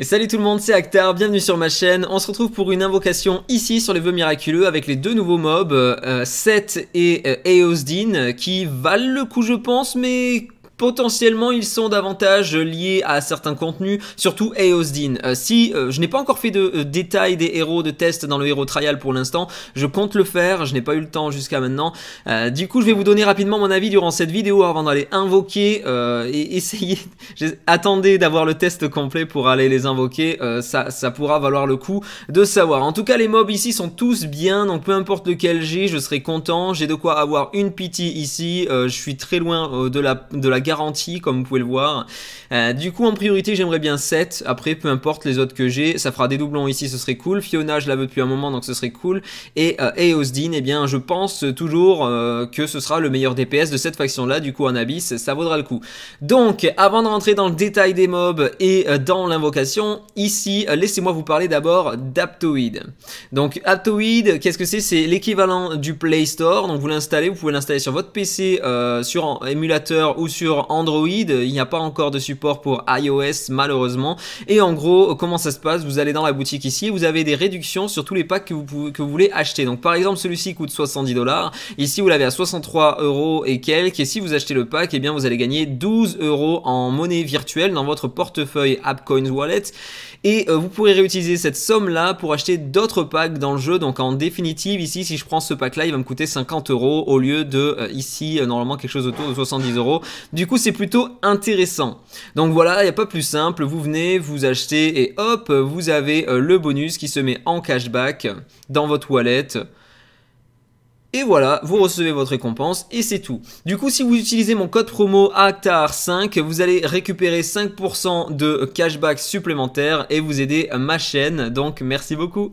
Et salut tout le monde, c'est Actar, bienvenue sur ma chaîne. On se retrouve pour une invocation ici sur les vœux miraculeux avec les deux nouveaux mobs, euh, Seth et euh, Eosdin, qui valent le coup je pense, mais potentiellement ils sont davantage liés à certains contenus, surtout Eosdin euh, si euh, je n'ai pas encore fait de euh, détails des héros de test dans le héros trial pour l'instant, je compte le faire, je n'ai pas eu le temps jusqu'à maintenant. du coup, je vais vous donner rapidement mon avis durant cette vidéo avant d'aller invoquer et essayer, attendez d'avoir le test complet pour aller les invoquer, ça, ça pourra valoir le coup de savoir. En tout cas, les mobs ici sont tous bien, donc peu importe lequel j'ai, je serai content, j'ai de quoi avoir une pitié ici, je suis très loin de la, de la garantie, comme vous pouvez le voir. Euh, du coup, en priorité, j'aimerais bien 7. Après, peu importe les autres que j'ai, ça fera des doublons ici, ce serait cool. Fiona, je la veux depuis un moment, donc ce serait cool. Et, euh, et eh bien, je pense toujours euh, que ce sera le meilleur DPS de cette faction-là. Du coup, en Abyss, ça vaudra le coup. Donc, avant de rentrer dans le détail des mobs et euh, dans l'invocation, ici, laissez-moi vous parler d'abord d'Aptoid. Donc, Aptoid, qu'est-ce que c'est C'est l'équivalent du Play Store. Donc, vous l'installez, vous pouvez l'installer sur votre PC, sur émulateur ou sur Android, il n'y a pas encore de support pour iOS malheureusement. Et en gros, comment ça se passe Vous allez dans la boutique ici, et vous avez des réductions sur tous les packs que vous, que vous voulez acheter. Donc par exemple, celui-ci coûte 70 dollars. Ici, vous l'avez à 63 euros et quelques. Et si vous achetez le pack, et eh bien vous allez gagner 12 euros en monnaie virtuelle dans votre portefeuille AppCoins Wallet et euh, vous pourrez réutiliser cette somme là pour acheter d'autres packs dans le jeu. Donc en définitive, ici, si je prends ce pack là, il va me coûter 50 euros au lieu de euh, ici, euh, normalement quelque chose autour de 70 euros. Du coup, c'est plutôt intéressant. Donc voilà, il n'y a pas plus simple. Vous venez, vous achetez et hop, vous avez le bonus qui se met en cashback dans votre wallet. Et voilà, vous recevez votre récompense et c'est tout. Du coup, si vous utilisez mon code promo ACTAR5, vous allez récupérer 5% de cashback supplémentaire et vous aider ma chaîne. Donc, merci beaucoup.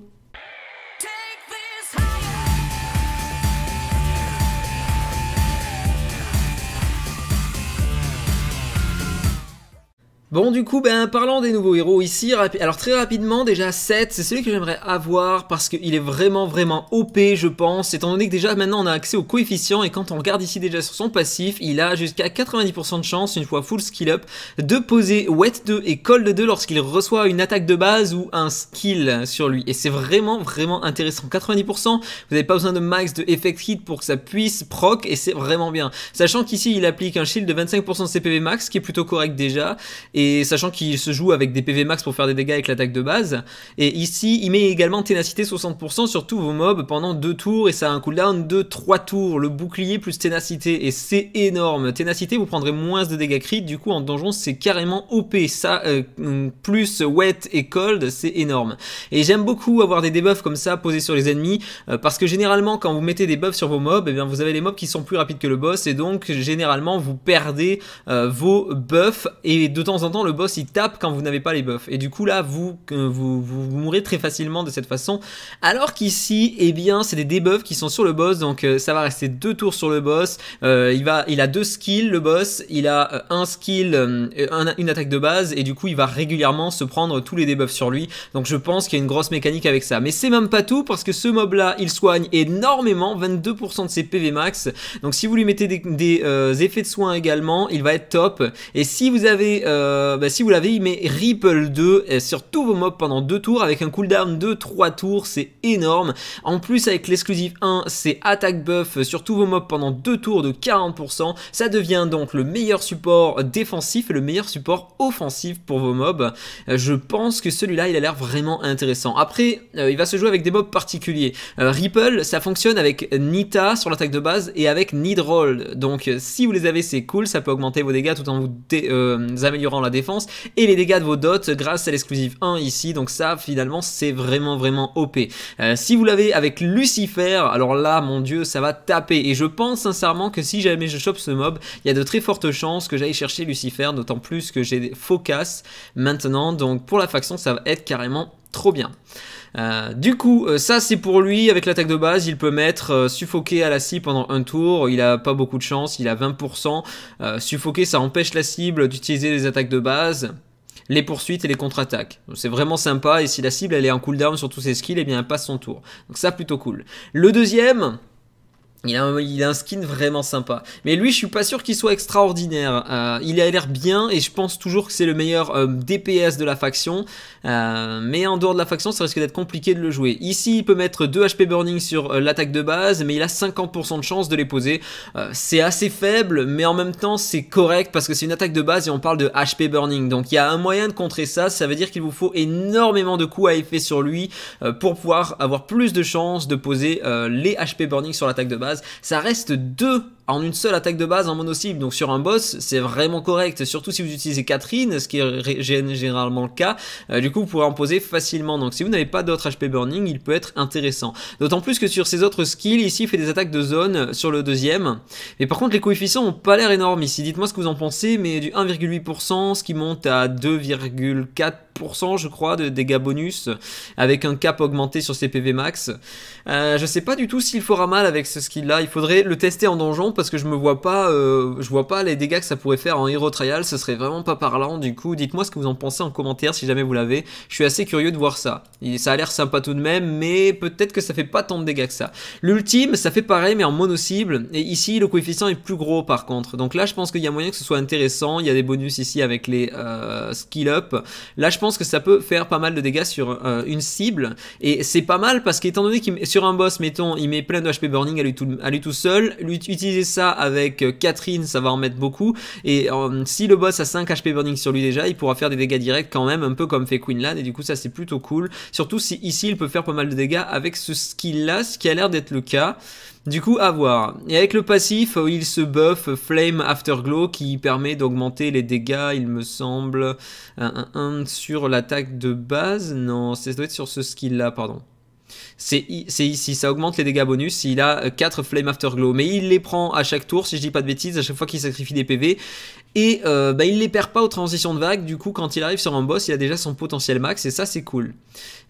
Bon, du coup, ben, parlant des nouveaux héros ici, alors très rapidement, déjà 7, c'est celui que j'aimerais avoir parce qu'il est vraiment, vraiment OP, je pense, étant donné que déjà maintenant on a accès au coefficient et quand on regarde ici déjà sur son passif, il a jusqu'à 90% de chance, une fois full skill up, de poser wet 2 et cold 2 lorsqu'il reçoit une attaque de base ou un skill sur lui. Et c'est vraiment, vraiment intéressant. 90%, vous n'avez pas besoin de max de effect hit pour que ça puisse proc et c'est vraiment bien. Sachant qu'ici, il applique un shield de 25% de CPV max, qui est plutôt correct déjà. Et sachant qu'il se joue avec des PV max pour faire des dégâts avec l'attaque de base. Et ici, il met également ténacité 60% sur tous vos mobs pendant 2 tours, et ça a un cooldown de 3 tours, le bouclier plus ténacité, et c'est énorme. Ténacité, vous prendrez moins de dégâts crit, du coup en donjon c'est carrément OP, ça, euh, plus wet et cold, c'est énorme. Et j'aime beaucoup avoir des debuffs comme ça posés sur les ennemis, euh, parce que généralement quand vous mettez des buffs sur vos mobs, et eh bien vous avez les mobs qui sont plus rapides que le boss, et donc généralement vous perdez euh, vos buffs, et de temps en temps le boss il tape quand vous n'avez pas les buffs. Et du coup, là, vous, vous, vous, mourrez très facilement de cette façon. Alors qu'ici, et eh bien, c'est des debuffs qui sont sur le boss. Donc, euh, ça va rester deux tours sur le boss. Euh, il, va, il a deux skills, le boss. Il a euh, un skill, une attaque de base. Et du coup, il va régulièrement se prendre tous les debuffs sur lui. Donc, je pense qu'il y a une grosse mécanique avec ça. Mais c'est même pas tout parce que ce mob là, il soigne énormément, 22% de ses PV max. Donc, si vous lui mettez des, effets de soins également, il va être top. Et si vous avez... Euh, bah, si vous l'avez, il met Ripple 2 sur tous vos mobs pendant 2 tours avec un cooldown de 3 tours, c'est énorme. En plus, avec l'exclusif 1, c'est attaque buff sur tous vos mobs pendant 2 tours de 40%. Ça devient donc le meilleur support défensif et le meilleur support offensif pour vos mobs. Euh, je pense que celui-là, il a l'air vraiment intéressant. Après, euh, il va se jouer avec des mobs particuliers. Ripple, ça fonctionne avec Nita sur l'attaque de base et avec Nidroll. Donc, si vous les avez, c'est cool, ça peut augmenter vos dégâts tout en vous améliorant défense et les dégâts de vos dots grâce à l'exclusive 1 ici. Donc ça, finalement, c'est vraiment, vraiment OP. Euh, si vous l'avez avec Lucifer, alors là, mon dieu, ça va taper. Et je pense sincèrement que si jamais je chope ce mob, il y a de très fortes chances que j'aille chercher Lucifer, d'autant plus que j'ai des focus maintenant. Donc pour la faction, ça va être carrément Trop bien. Euh, du coup, euh, ça c'est pour lui. Avec l'attaque de base, il peut mettre euh, suffoquer à la cible pendant un tour. Il a pas beaucoup de chance, il a 20%. suffoquer, ça empêche la cible d'utiliser les attaques de base, les poursuites et les contre-attaques. C'est vraiment sympa. Et si la cible elle est en cooldown sur tous ses skills, eh bien elle passe son tour. Donc ça plutôt cool. Le deuxième, il a, un, skin vraiment sympa. Mais lui, je suis pas sûr qu'il soit extraordinaire. Euh, il a l'air bien et je pense toujours que c'est le meilleur euh, DPS de la faction. Euh, mais en dehors de la faction, ça risque d'être compliqué de le jouer. Ici, il peut mettre 2 HP Burning sur l'attaque de base, mais il a 50% de chance de les poser. c'est assez faible, mais en même temps, c'est correct parce que c'est une attaque de base et on parle de HP Burning. Donc il y a un moyen de contrer ça. Ça veut dire qu'il vous faut énormément de coups à effet sur lui pour pouvoir avoir plus de chances de poser les HP Burning sur l'attaque de base. Ça reste deux en une seule attaque de base en mono-cible. Donc sur un boss, c'est vraiment correct, surtout si vous utilisez Catherine, ce qui est généralement le cas. Euh, du coup, vous pourrez en poser facilement. Donc si vous n'avez pas d'autres HP Burning, il peut être intéressant. D'autant plus que sur ces autres skills, ici, il fait des attaques de zone sur le deuxième. Mais par contre, les coefficients ont pas l'air énormes ici. Dites-moi ce que vous en pensez, mais du 1,8%, ce qui monte à 2,4% je crois de dégâts bonus avec un cap augmenté sur ses PV max. Euh, je sais pas du tout s'il fera mal avec ce skill là, il faudrait le tester en donjon parce que je me vois pas, euh, je vois pas les dégâts que ça pourrait faire en Hero Trial, ce serait vraiment pas parlant. Du coup, dites-moi ce que vous en pensez en commentaire si jamais vous l'avez. Je suis assez curieux de voir ça. ça a l'air sympa tout de même, mais peut-être que ça fait pas tant de dégâts que ça. L'ultime, ça fait pareil, mais en mono cible. Et ici, le coefficient est plus gros par contre. Donc là, je pense qu'il y a moyen que ce soit intéressant. Il y a des bonus ici avec les euh, skill up. Là, je pense que ça peut faire pas mal de dégâts sur euh, une cible. Et c'est pas mal parce qu'étant donné qu'il sur un boss, mettons, il met plein de HP burning à lui tout, à lui seul, utiliser ça avec euh, Catherine, ça va en mettre beaucoup. Et euh, si le boss a 5 HP burning sur lui déjà, il pourra faire des dégâts directs quand même, un peu comme fait Queenland Et du coup, ça c'est plutôt cool. Surtout si ici, il peut faire pas mal de dégâts avec ce skill-là, ce qui a l'air d'être le cas. Du coup, à voir. Et avec le passif, euh, il se buff Flame Afterglow qui permet d'augmenter les dégâts, il me semble, un, sur l'attaque de base. Non, ça doit être sur ce skill-là, pardon. C'est ici, ça augmente les dégâts bonus. Il a 4 euh, Flame Afterglow, mais il les prend à chaque tour, si je dis pas de bêtises, à chaque fois qu'il sacrifie des PV. Et euh, bah, il ne les perd pas aux transitions de vague. Du coup, quand il arrive sur un boss, il a déjà son potentiel max. Et ça, c'est cool.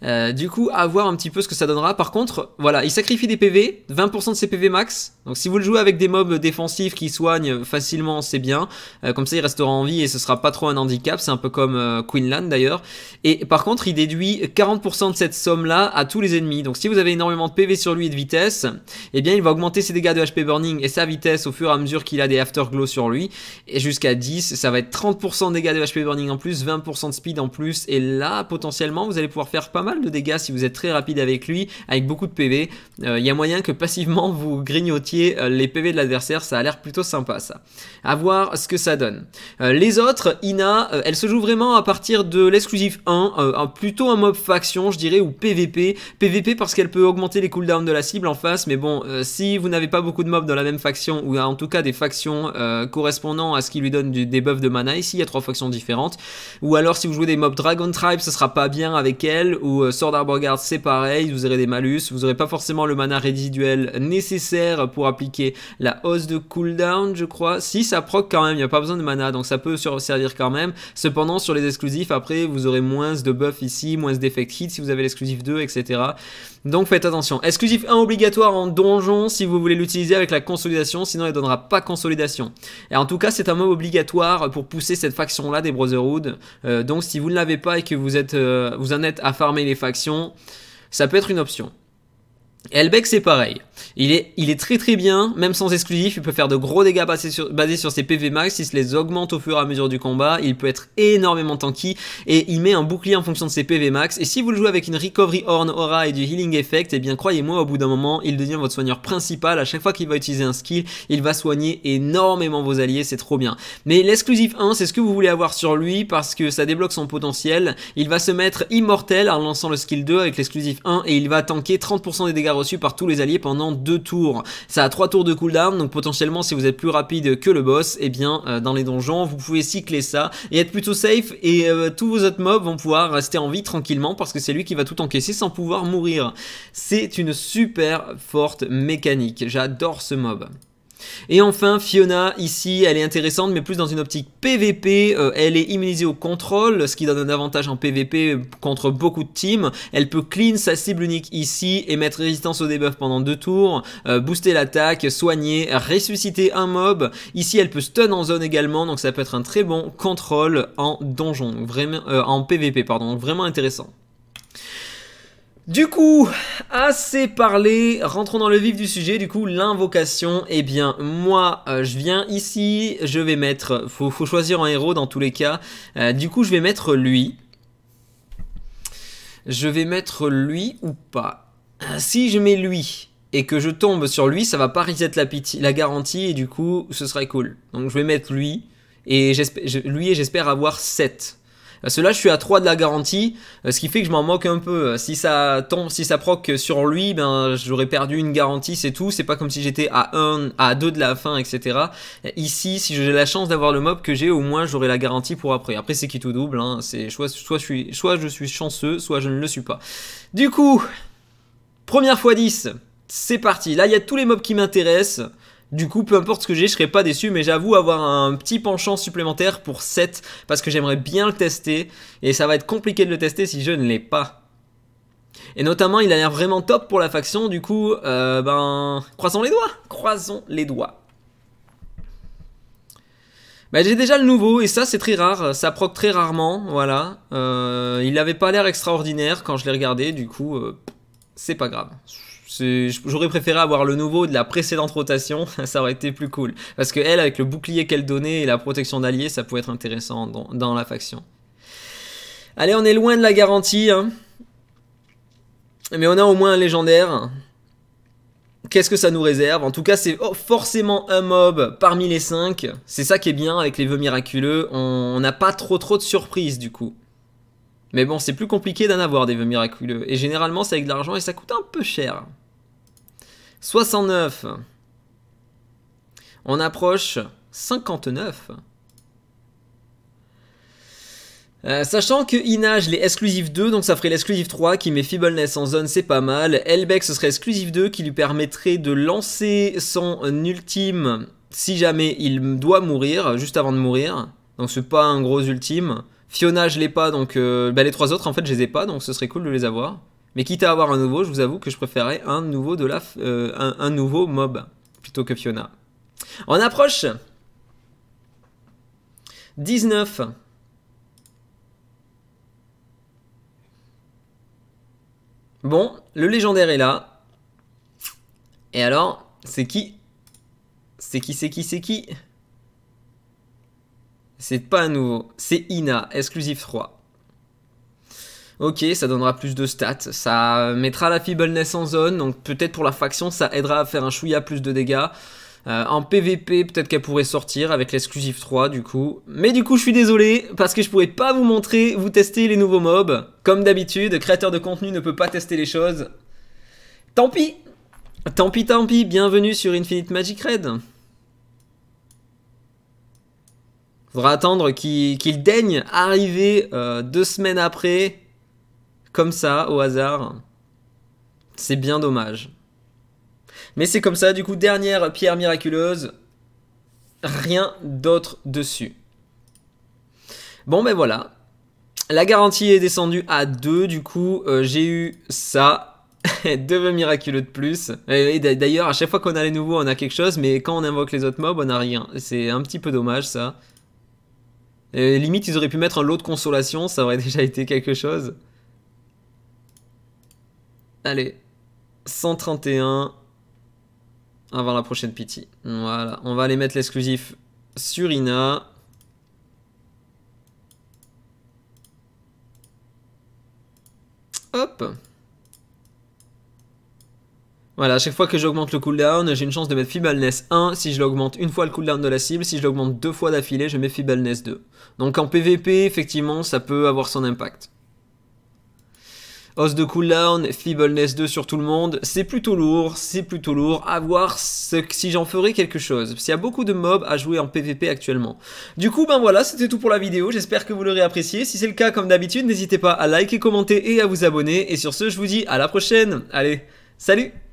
Euh, du coup, à voir un petit peu ce que ça donnera. Par contre, voilà, il sacrifie des PV. 20% de ses PV max. Donc, si vous le jouez avec des mobs défensifs qui soignent facilement, c'est bien. Euh, comme ça, il restera en vie et ce sera pas trop un handicap. C'est un peu comme Queenland d'ailleurs. Et par contre, il déduit 40% de cette somme-là à tous les ennemis. Donc, si vous avez énormément de PV sur lui et de vitesse, eh bien, il va augmenter ses dégâts de HP burning et sa vitesse au fur et à mesure qu'il a des afterglow sur lui. Et jusqu'à 10, ça va être 30% de dégâts de HP Burning en plus, 20% de speed en plus, et là, potentiellement, vous allez pouvoir faire pas mal de dégâts si vous êtes très rapide avec lui, avec beaucoup de PV. Il euh, y a moyen que passivement, vous grignotiez euh, les PV de l'adversaire, ça a l'air plutôt sympa ça. A voir ce que ça donne. Euh, les autres, Ina, elle se joue vraiment à partir de l'exclusif 1, plutôt un mob faction, je dirais, ou PVP. PVP parce qu'elle peut augmenter les cooldowns de la cible en face, mais bon, si vous n'avez pas beaucoup de mobs dans la même faction, ou en tout cas des factions correspondant à ce qui lui donne des buffs de mana ici, il y a trois factions différentes. Ou alors si vous jouez des mobs Dragon Tribe, ce sera pas bien avec elle, ou euh, Sword Arbor Guard c'est pareil, vous aurez des malus, vous aurez pas forcément le mana résiduel nécessaire pour appliquer la hausse de cooldown je crois. Si ça proc quand même, il n'y a pas besoin de mana, donc ça peut servir quand même. Cependant sur les exclusifs, après vous aurez moins de buffs ici, moins d'effects hit si vous avez l'exclusif 2, etc. Donc faites attention. Exclusif 1 obligatoire en donjon si vous voulez l'utiliser avec la consolidation, sinon il ne donnera pas consolidation. Et en tout cas c'est un mob obligatoire obligatoire pour pousser cette faction-là des Brotherhood. Euh, donc si vous ne l'avez pas et que vous, êtes, euh, vous en êtes à farmer les factions, ça peut être une option. Elbeck, c'est pareil. Il est, il est très très bien, même sans exclusif. Il peut faire de gros dégâts basés sur, basés sur ses PV max. Il se les augmente au fur et à mesure du combat. Il peut être énormément tanky. Et il met un bouclier en fonction de ses PV max. Et si vous le jouez avec une Recovery Horn Aura et du Healing Effect, eh bien croyez-moi, au bout d'un moment, il devient votre soigneur principal. À chaque fois qu'il va utiliser un skill, il va soigner énormément vos alliés. C'est trop bien. Mais l'exclusif 1, c'est ce que vous voulez avoir sur lui parce que ça débloque son potentiel. Il va se mettre immortel en lançant le skill 2 avec l'exclusif 1 et il va tanker 30% des dégâts reçu par tous les alliés pendant deux tours. Ça a trois tours de cooldown, donc potentiellement si vous êtes plus rapide que le boss, et eh bien euh, dans les donjons, vous pouvez cycler ça et être plutôt safe et euh, tous vos autres mobs vont pouvoir rester en vie tranquillement parce que c'est lui qui va tout encaisser sans pouvoir mourir. C'est une super forte mécanique, j'adore ce mob. Et enfin, Fiona, ici, elle est intéressante, mais plus dans une optique PVP. Euh, elle est immunisée au contrôle, ce qui donne un avantage en PVP contre beaucoup de teams. Elle peut clean sa cible unique ici et mettre résistance au debuff pendant deux tours, euh, booster l'attaque, soigner, ressusciter un mob. Ici, elle peut stun en zone également, donc ça peut être un très bon contrôle en donjon, euh, en PVP, pardon, vraiment intéressant. Du coup, assez parlé, rentrons dans le vif du sujet, du coup, l'invocation, eh bien, moi, euh, je viens ici, je vais mettre, faut, faut choisir un héros dans tous les cas, euh, du coup, je vais mettre lui, je vais mettre lui ou pas, si je mets lui, et que je tombe sur lui, ça va pas reset la, la garantie, et du coup, ce serait cool, donc je vais mettre lui, et lui et j'espère avoir 7, cela, je suis à 3 de la garantie, euh, ce qui fait que je m'en moque un peu. Si ça tombe, si ça proc sur lui, ben j'aurais perdu une garantie, c'est tout. C'est pas comme si j'étais à 1, à 2 de la fin, etc. Ici, si j'ai la chance d'avoir le mob que j'ai, au moins j'aurai la garantie pour après. Après, c'est qui tout double. Hein. C'est soit, soit, je suis, soit je suis chanceux, soit je ne le suis pas. Du coup, première fois 10. C'est parti. Là, il y a tous les mobs qui m'intéressent. Du coup, peu importe ce que j'ai, je serai pas déçu, mais j'avoue avoir un petit penchant supplémentaire pour 7 parce que j'aimerais bien le tester et ça va être compliqué de le tester si je ne l'ai pas. Et notamment, il a l'air vraiment top pour la faction, du coup, euh, ben, croisons les doigts, croisons les doigts. Bah, j'ai déjà le nouveau et ça c'est très rare, ça proc très rarement, voilà. Euh, il n'avait pas l'air extraordinaire quand je l'ai regardé, du coup, euh, c'est pas grave. J'aurais préféré avoir le nouveau de la précédente rotation, ça aurait été plus cool. Parce que elle, avec le bouclier qu'elle donnait et la protection d'alliés, ça pouvait être intéressant dans, la faction. Allez, on est loin de la garantie. Hein. Mais on a au moins un légendaire. Qu'est-ce que ça nous réserve En tout cas, c'est oh, forcément un mob parmi les 5. C'est ça qui est bien avec les vœux miraculeux. On n'a pas trop trop de surprises du coup. Mais bon, c'est plus compliqué d'en avoir des vœux miraculeux. Et généralement, c'est avec de l'argent et ça coûte un peu cher. 69. On approche 59. Euh, sachant que Inage les exclusive 2, donc ça ferait l'exclusive 3 qui met Feebleness en zone, c'est pas mal. Elbeck ce serait exclusive 2 qui lui permettrait de lancer son ultime si jamais il doit mourir, juste avant de mourir. Donc c'est pas un gros ultime. Fiona, je l'ai pas, donc euh, bah, les trois autres, en fait, je les ai pas, donc ce serait cool de les avoir. Mais quitte à avoir un nouveau, je vous avoue que je préférerais un nouveau, de la, euh, un, un, nouveau mob plutôt que Fiona. On approche 19. Bon, le légendaire est là. Et alors, c'est qui C'est qui, c'est qui, c'est qui c'est pas un nouveau. C'est Ina, exclusif 3. Ok, ça donnera plus de stats. Ça mettra la feebleness en zone, donc peut-être pour la faction, ça aidera à faire un chouïa plus de dégâts. Euh, en PVP, peut-être qu'elle pourrait sortir avec l'exclusive 3 du coup. Mais du coup, je suis désolé parce que je pourrais pas vous montrer, vous tester les nouveaux mobs. Comme d'habitude, créateur de contenu ne peut pas tester les choses. Tant pis Tant pis, tant pis, bienvenue sur Infinite Magic Raid Faudra attendre qu'il daigne arriver euh, deux semaines après, comme ça, au hasard. C'est bien dommage. Mais c'est comme ça, du coup, dernière pierre miraculeuse. Rien d'autre dessus. Bon, ben voilà. La garantie est descendue à 2, du coup, euh, j'ai eu ça. deux vœux miraculeux de plus. d'ailleurs, à chaque fois qu'on a les nouveaux, on a quelque chose, mais quand on invoque les autres mobs, on n'a rien. C'est un petit peu dommage, ça limite, ils auraient pu mettre un lot de consolation, ça aurait déjà été quelque chose. Allez, 131 avant la prochaine pity. Voilà, on va aller mettre l'exclusif sur Ina. Hop voilà, à chaque fois que j'augmente le cooldown, j'ai une chance de mettre Feebleness 1. Si je l'augmente une fois le cooldown de la cible, si je l'augmente deux fois d'affilée, je mets Feebleness 2. Donc en PvP, effectivement, ça peut avoir son impact. Os de cooldown, Feebleness 2 sur tout le monde, c'est plutôt lourd, c'est plutôt lourd, à voir ce, si j'en ferai quelque chose. S'il y a beaucoup de mobs à jouer en PvP actuellement. Du coup, ben voilà, c'était tout pour la vidéo, j'espère que vous l'aurez apprécié. Si c'est le cas, comme d'habitude, n'hésitez pas à liker, commenter et à vous abonner. Et sur ce, je vous dis à la prochaine. Allez, salut